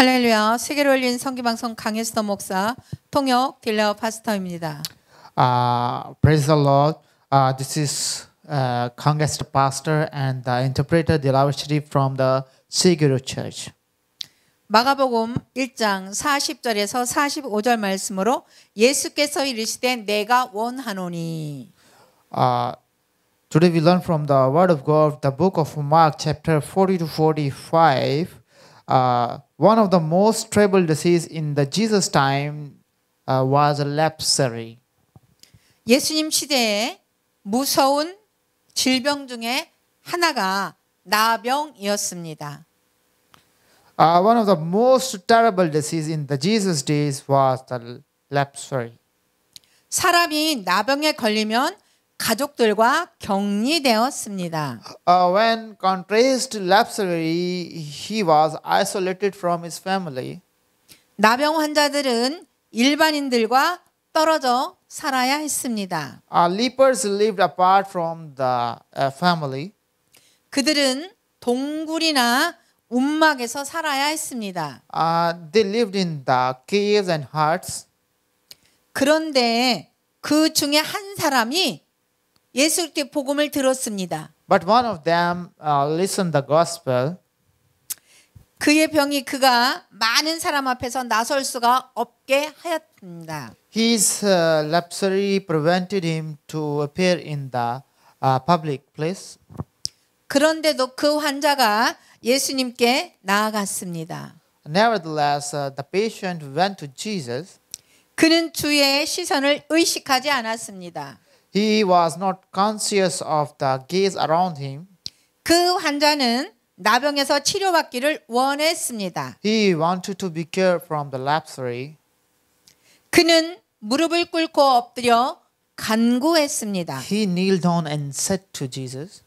할렐루야 세계를 올린 성기방송 강혜수도 목사 통역 딜러 파스터입니다. Uh, praise the Lord. Uh, this is uh, Kangester pastor and the interpreter Dilawar Sharif from the Siguru Church. 마가복음 1장 40절에서 45절 말씀으로 예수께서 이르시되 내가 원하노니. Uh, today we learn from the Word of God, the book of Mark, chapter 40 to 45. Uh, one of the most terrible disease in the Jesus time uh, was leprosy. 예수님 시대에 무서운 질병 중에 하나가 나병이었습니다. Uh, one of the most terrible diseases in the Jesus days was the leprosy. 사람이 나병에 걸리면 가족들과 격리되었습니다. Uh, when contracted leprosy, he was isolated from his family. 나병 환자들은 일반인들과 떨어져 살아야 했습니다. Uh, lepers lived apart from the uh, family. 그들은 동굴이나 움막에서 살아야 했습니다. Uh, they lived in the caves and huts. 그런데 그 중에 한 사람이 예수께 복음을 들었습니다. But one of them uh, listened the gospel. 그의 병이 그가 많은 사람 앞에서 나설 수가 없게 하였습니다. His uh, leprosy prevented him to appear in the uh, public place. 그런데도 그 환자가 예수님께 나아갔습니다. Nevertheless, uh, the patient went to Jesus. 그는 주의 시선을 의식하지 않았습니다. He was not conscious of the gaze around him. 그 환자는 나병에서 치료받기를 원했습니다. He wanted to be cured from the leprosy. 그는 무릎을 꿇고 엎드려 간구했습니다. He kneeled down and said to Jesus.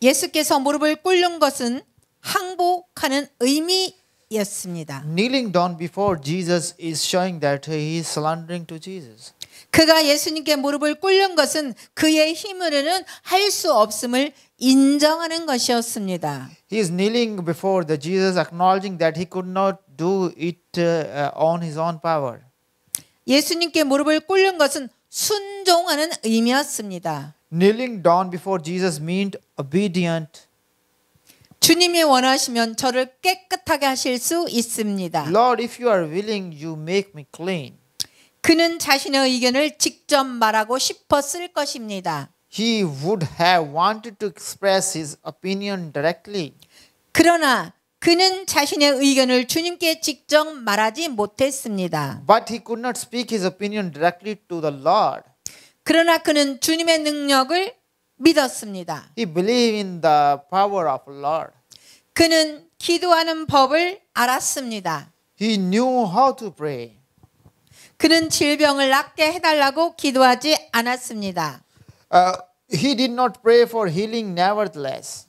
예수께서 무릎을 꿇는 것은 항복하는 의미였습니다. Kneeling down before Jesus is showing that he is surrendering to Jesus. 그가 예수님께 무릎을 꿇는 것은 그의 힘으로는 할 수 없음을 인정하는 것이었습니다. He is kneeling before the Jesus acknowledging that he could not do it uh, on his own power. 예수님께 무릎을 꿇는 것은 순종하는 의미였습니다. Kneeling down before Jesus meant obedient. 주님이 원하시면 저를 깨끗하게 하실 수 있습니다. Lord, if you are willing, you make me clean. 그는 자신의 의견을 직접 말하고 싶었을 것입니다. He would have wanted to express his opinion directly. 그러나 그는 자신의 의견을 주님께 직접 말하지 못했습니다. But he could not speak his opinion directly to the Lord. 그러나 그는 주님의 능력을 믿었습니다. He believed in the power of Lord. 그는 기도하는 법을 알았습니다. He knew how to pray. 그는 질병을 낫게 해달라고 기도하지 않았습니다. Uh, he did not pray for healing nevertheless.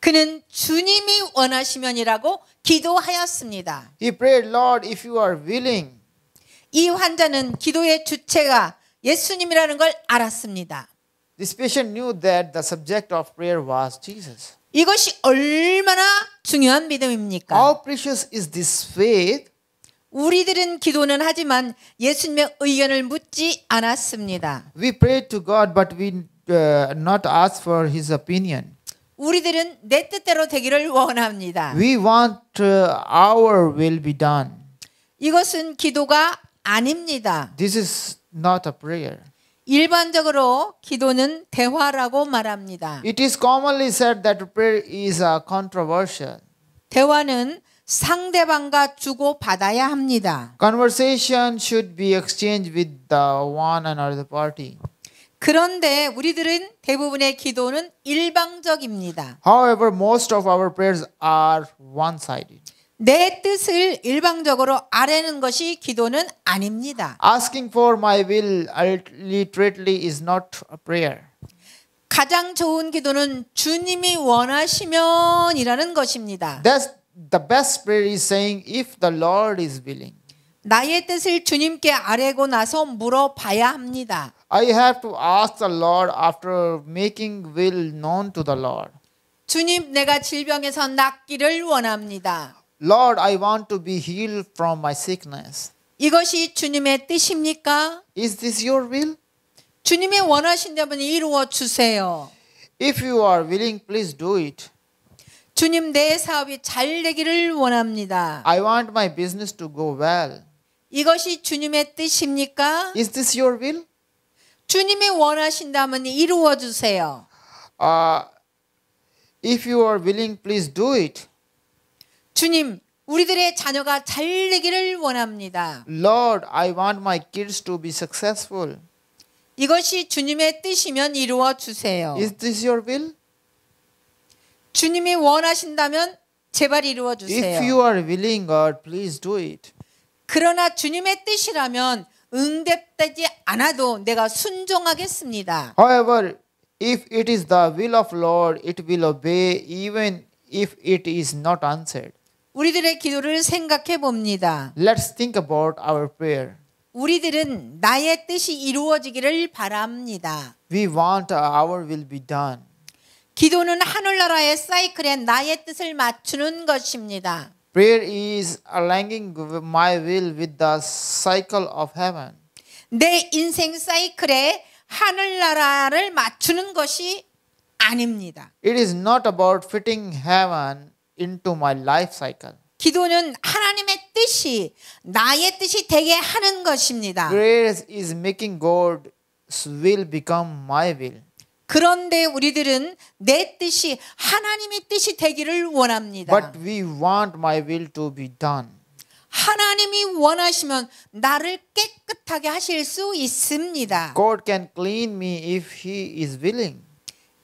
그는 주님이 원하시면이라고 기도하였습니다. He prayed, Lord, if you are willing. 이 환자는 기도의 주체가 예수님이라는 걸 알았습니다. This patient knew that the subject of prayer was Jesus. 이것이 얼마나 중요한 믿음입니까? How precious is this faith? 우리들은 기도는 하지만 예수님의 의견을 묻지 않았습니다. We pray to God but we uh, not ask for his opinion. 우리들은 내 뜻대로 되기를 원합니다. We want our will be done. 이것은 기도가 아닙니다. This is not a prayer. 일반적으로 기도는 대화라고 말합니다. It is commonly said that prayer is a controversial. 대화는 상대방과 주고 받아야 합니다. Conversation should be exchanged with the one another party. 그런데 우리들은 대부분의 기도는 일방적입니다. However, most of our prayers are one-sided. 내 뜻을 일방적으로 아뢰는 것이 기도는 아닙니다. Asking for my will literally is not a prayer. 가장 좋은 기도는 주님이 원하시면이라는 것입니다. That's the best prayer is saying if the Lord is willing. 나의 뜻을 주님께 아뢰고 나서 물어봐야 합니다. I have to ask the Lord after making will known to the Lord. 주님, 내가 질병에서 낫기를 원합니다. Lord, I want to be healed from my sickness. 이것이 주님의 뜻입니까? Is this your will? 주님의 이루어 주세요. If you are willing, please do it. 주님 내 사업이 잘 되기를 원합니다. I want my business to go well. 이것이 주님의 뜻입니까? Is this your will? 주님이 원하신다면 이루어 주세요. Uh, if you are willing, please do it. 주님, 우리들의 자녀가 잘 되기를 원합니다. Lord, I want my kids to be successful. 이것이 주님의 뜻이면 이루어 주세요. Is this your will? 주님이 원하신다면 제발 이루어 주세요. If you are willing, God, please do it. 그러나 주님의 뜻이라면 응답되지 않아도 내가 순종하겠습니다. However, if it is the will of Lord, it will obey even if it is not answered. 우리들의 기도를 생각해 봅니다. Let's think about our prayer. 우리들은 나의 뜻이 이루어지기를 바랍니다. We want our will be done. 기도는 하늘나라의 사이클에 나의 뜻을 맞추는 것입니다. Prayer is aligning my will with the cycle of heaven. 내 인생 사이클에 하늘나라를 맞추는 것이 아닙니다. It is not about fitting heaven into my life cycle. 기도는 하나님의 뜻이 나의 뜻이 되게 하는 것입니다. Prayer is making God will become my will. 그런데 우리들은 내 뜻이 하나님의 뜻이 되기를 원합니다. But we want my will to be done. 하나님이 원하시면 나를 깨끗하게 하실 수 있습니다. God can clean me if he is willing.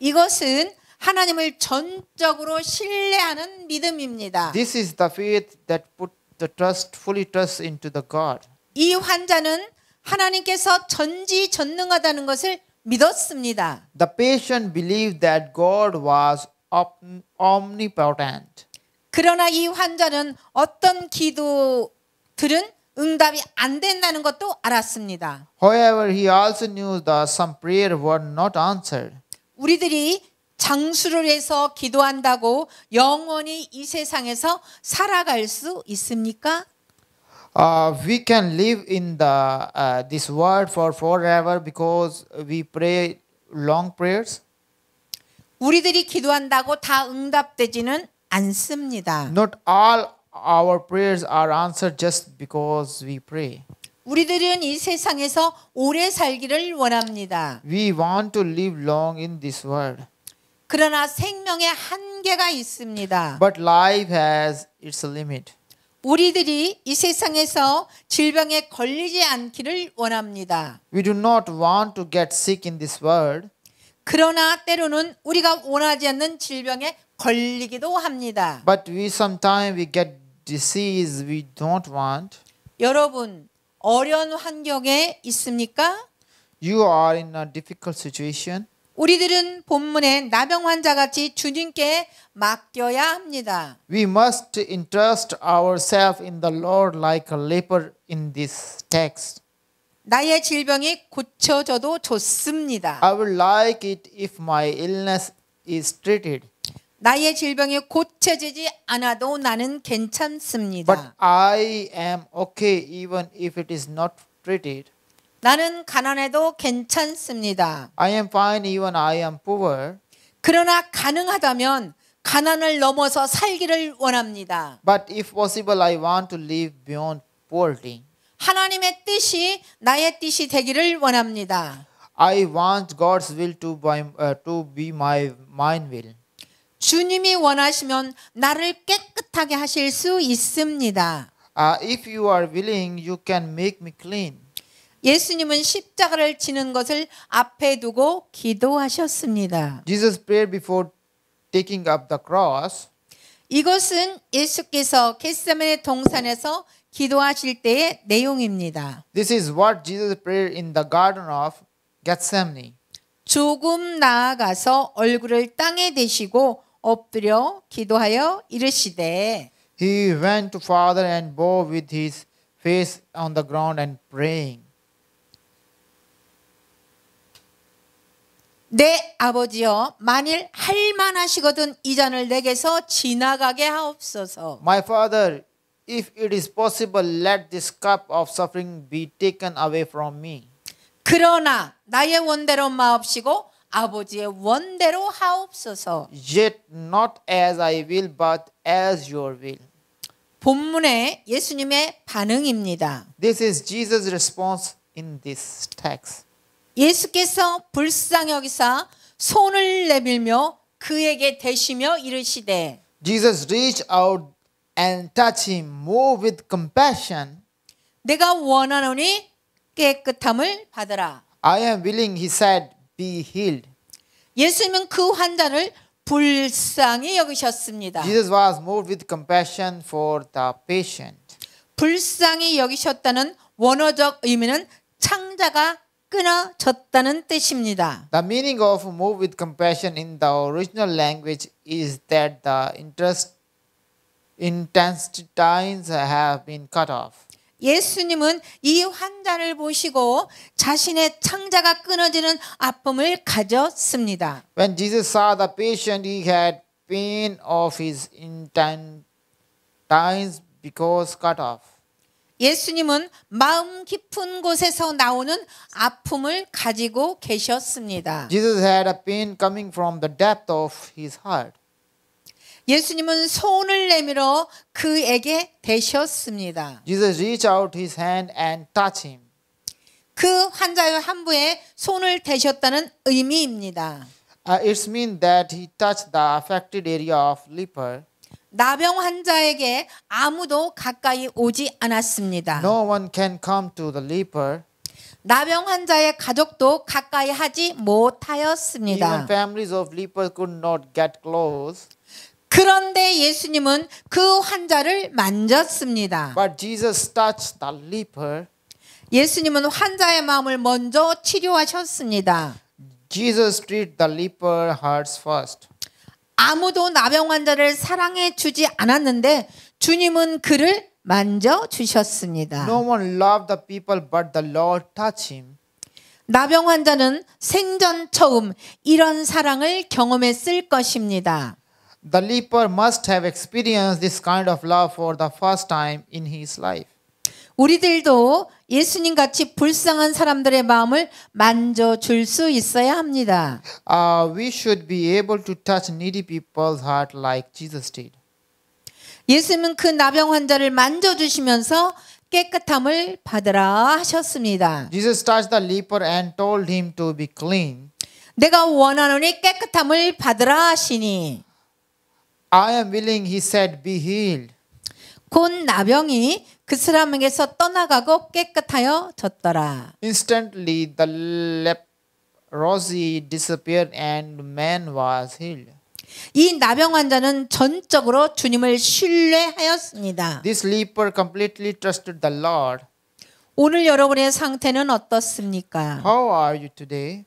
이것은 하나님을 전적으로 신뢰하는 믿음입니다. This is the faith that put the trust fully trust into the God. 이 환자는 하나님께서 전지전능하다는 것을 믿었습니다. The patient believed that God was omnipotent. 그러나 이 환자는 어떤 기도들은 응답이 안 된다는 것도 알았습니다. However, he also knew that some prayer were not answered. 우리들이 장수를 해서 기도한다고 영원히 이 세상에서 살아갈 수 있습니까? Uh, we can live in the uh, this world for forever because we pray long prayers. 우리들이 기도한다고 다 응답되지는 않습니다. Not all our prayers are answered just because we pray. 우리들은 이 세상에서 오래 살기를 원합니다. We want to live long in this world. 그러나 생명의 한계가 있습니다. But life has its limit. 우리들이 이 세상에서 질병에 걸리지 않기를 원합니다. We do not want to get sick in this world. 그러나 때로는 우리가 원하지 않는 질병에 걸리기도 합니다. But we sometimes we get disease we don't want. 여러분 어려운 환경에 있습니까? You are in a difficult situation. 우리들은 본문의 나병 환자같이 주님께 맡겨야 합니다. We must entrust ourselves in the Lord like a leper in this text. 나의 질병이 고쳐져도 좋습니다. I would like it if my illness is treated. 나의 질병이 고쳐지지 않아도 나는 괜찮습니다. But I am okay even if it is not treated. 나는 가난해도 괜찮습니다. I am fine even I am poor. 그러나 가능하다면 가난을 넘어서 살기를 원합니다. But if possible I want to live beyond poverty. 하나님의 뜻이 나의 뜻이 되기를 원합니다. I want God's will to be, uh, to be my mine will. 주님이 원하시면 나를 깨끗하게 하실 수 있습니다. Uh, if you are willing, you can make me clean. 예수님은 십자가를 지는 것을 앞에 두고 기도하셨습니다. Jesus prayed before taking up the cross. 이것은 예수께서 겟세마네 동산에서 기도하실 때의 내용입니다. This is what Jesus prayed in the garden of Gethsemane. 조금 나아가서 얼굴을 땅에 대시고 엎드려 기도하여 이르시되 He went to Father and bowed with his face on the ground and praying. 내 아버지여 만일 할 만하시거든 이 잔을 내게서 지나가게 하옵소서. My father, if it is possible, let this cup of suffering be taken away from me. 그러나 나의 원대로 마옵시고 아버지의 원대로 하옵소서. Yet not as I will, but as your will. 본문의 예수님의 반응입니다. This is Jesus' response in this text. 예수께서 불쌍히 여기사 손을 내밀며 그에게 대시며 이르시되 Jesus reached out and touched him more with compassion. 내가 원하노니 깨끗함을 받으라. I am willing, he said, be healed. 예수님은 그 환자를 불쌍히 여기셨습니다. Jesus was moved with compassion for the patient. 불쌍히 여기셨다는 원어적 의미는 창자가 끊어졌다는 뜻입니다. The meaning of move with compassion in the original language is that the interest intestines have been cut off. 예수님은 이 환자를 보시고 자신의 창자가 끊어지는 아픔을 가졌습니다. When Jesus saw the patient, he had pain of his intestines because cut off. 예수님은 마음 깊은 곳에서 나오는 아픔을 가지고 계셨습니다. Jesus had a pain coming from the depth of his heart. 예수님은 손을 내밀어 그에게 대셨습니다. Jesus reached out his hand and touched him. 그 환자의 한부에 손을 대셨다는 의미입니다. Uh, it's mean that he touched the affected area of leper. 나병 환자에게 아무도 가까이 오지 않았습니다. No one can come to the leper. 나병 환자의 가족도 가까이 하지 못하였습니다. Even families of lepers could not get close. 그런데 예수님은 그 환자를 만졌습니다. But Jesus touched the leper. 예수님은 환자의 마음을 먼저 치료하셨습니다. Jesus treated the leper hearts first. 아무도 나병 환자를 사랑해 주지 않았는데 주님은 그를 만져 주셨습니다. No one loved the people but the Lord touched him. 나병 환자는 생전 처음 이런 사랑을 경험했을 것입니다. The leper must have experienced this kind of love for the first time in his life. 우리들도 예수님 같이 불쌍한 사람들의 마음을 만져 줄수 있어야 합니다. Uh, we should be able to touch needy people's heart like Jesus did. 예수님은 그 나병 환자를 만져 주시면서 깨끗함을 받으라 하셨습니다. Jesus touched the leper and told him to be clean. 내가 원하노니 깨끗함을 받으라 하시니 I am willing he said be healed. 곧 나병이 그 사람에게서 떠나가고 깨끗하여 졌더라. Instantly the leprosy disappeared and man was healed. 이 나병 환자는 전적으로 주님을 신뢰하였습니다. This leper completely trusted the Lord. 오늘 여러분의 상태는 어떻습니까? How are you today?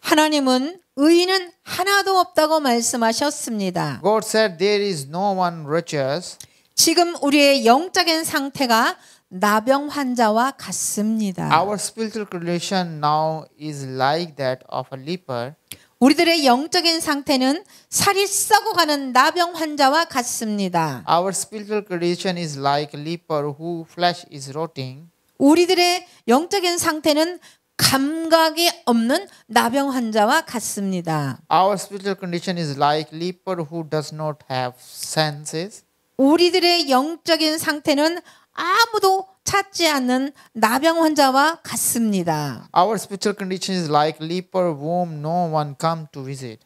하나님은 의인은 하나도 없다고 말씀하셨습니다. God said there is no one righteous. 지금 우리의 영적인 상태가 나병 환자와 같습니다. Our spiritual condition now is like that of a leper. 우리들의 영적인 상태는 살이 썩어 가는 나병 환자와 같습니다. Our spiritual condition is like a leper whose flesh is rotting. 우리들의 영적인 상태는 감각이 없는 나병 환자와 같습니다. Our spiritual condition is like leper who does not have senses. 우리들의 영적인 상태는 아무도 찾지 않는 나병 환자와 같습니다. Our spiritual condition is like leper whom no one come to visit.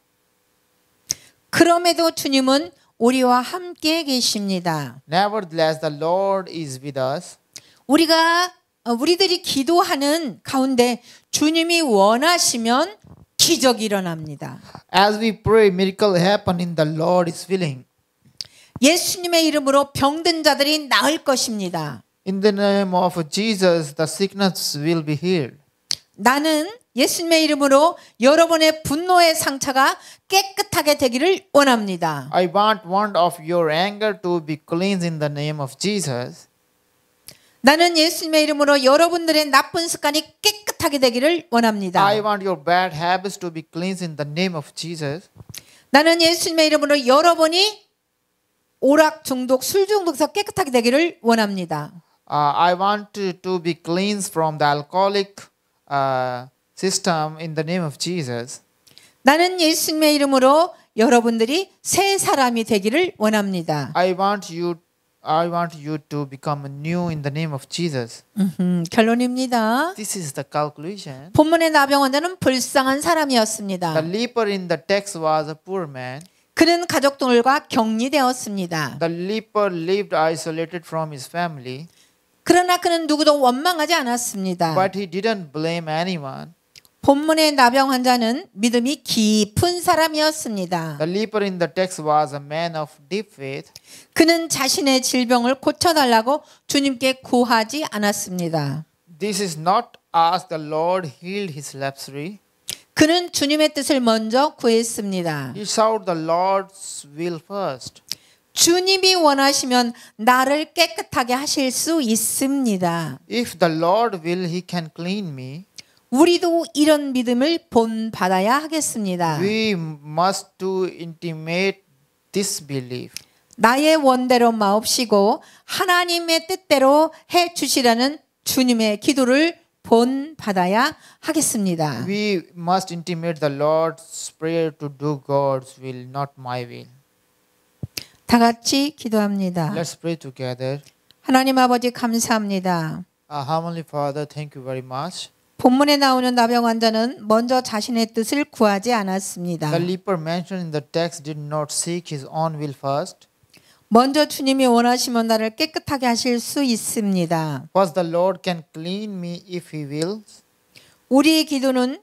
그럼에도 주님은 우리와 함께 계십니다. Nevertheless, the Lord is with us. 우리가 우리들이 기도하는 가운데 주님이 원하시면 기적이 일어납니다. As we pray, miracle happen in the Lord is willing. 예수님의 이름으로 병든 자들이 나을 것입니다. In the name of Jesus, the sickness will be healed. 나는 예수님의 이름으로 여러분의 분노의 상처가 깨끗하게 되기를 원합니다. I want one of your anger to be cleansed in the name of Jesus. 나는 예수님의 이름으로 여러분들의 나쁜 습관이 깨끗하게 되기를 원합니다. I want your bad habits to be cleansed in the name of Jesus. 나는 예수님의 이름으로 여러분이 오락 중독, 술 중독에서 깨끗하게 되기를 원합니다. Uh, I want to, to be cleansed from the alcoholic uh, system in the name of Jesus. 나는 예수님의 이름으로 여러분들이 새 사람이 되기를 원합니다. I want you I want you to become new in the name of Jesus. 음흠, 결론입니다. This is the conclusion. 본문의 나병 환자는 불쌍한 사람이었습니다. The leper in the text was a poor man. 그는 가족들과 격리되었습니다. The leper lived isolated from his family. 그러나 그는 누구도 원망하지 않았습니다. But he didn't blame anyone. 본문의 나병 환자는 믿음이 깊은 사람이었습니다. The leper in the text was a man of deep faith. 그는 자신의 질병을 고쳐달라고 주님께 구하지 않았습니다. This is not as the Lord healed his leprosy. 그는 주님의 뜻을 먼저 구했습니다. He sought the Lord's will first. 주님이 원하시면 나를 깨끗하게 하실 수 있습니다. If the Lord will, He can clean me. 우리도 이런 믿음을 본 받아야 하겠습니다. We must to intimate this belief. 나의 원대로 마옵시고 하나님의 뜻대로 해 주시라는 주님의 기도를 본 받아야 하겠습니다. We must intimate the Lord's prayer to do God's will, not my will. 다 같이 기도합니다. Let's pray together. 하나님 아버지 감사합니다. Our Heavenly Father, thank you very much. 본문에 나오는 나병 환자는 먼저 자신의 뜻을 구하지 않았습니다. The leper mentioned in the text did not seek his own will first. 먼저 주님이 원하시면 나를 깨끗하게 하실 수 있습니다. f i t the Lord can clean me if he wills. 우리의 기도는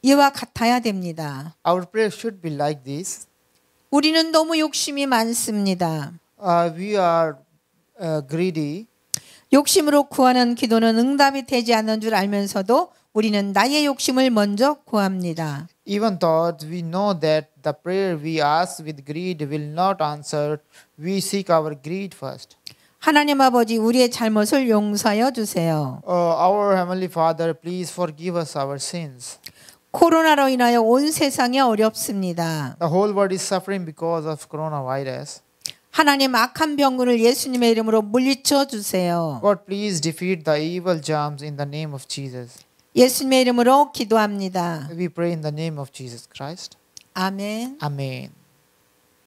이와 같아야 됩니다. Our prayer should be like this. 우리는 너무 욕심이 많습니다. Uh, we are uh, greedy. 욕심으로 구하는 기도는 응답이 되지 않는 줄 알면서도 우리는 나의 욕심을 먼저 구합니다. Even though we know that the prayer we ask with greed will not answer, we seek our greed first. 하나님 아버지 우리의 잘못을 용서하여 주세요. Oh, our heavenly Father, please forgive us our sins. 코로나로 인하여 온 세상이 어렵습니다. The whole world is suffering because of coronavirus. 하나님 악한 예수님의 이름으로 물리쳐 주세요. God please defeat the evil germs in the name of Jesus. 예수님의 이름으로 기도합니다. We pray in the name of Jesus Christ. 아멘. 아멘.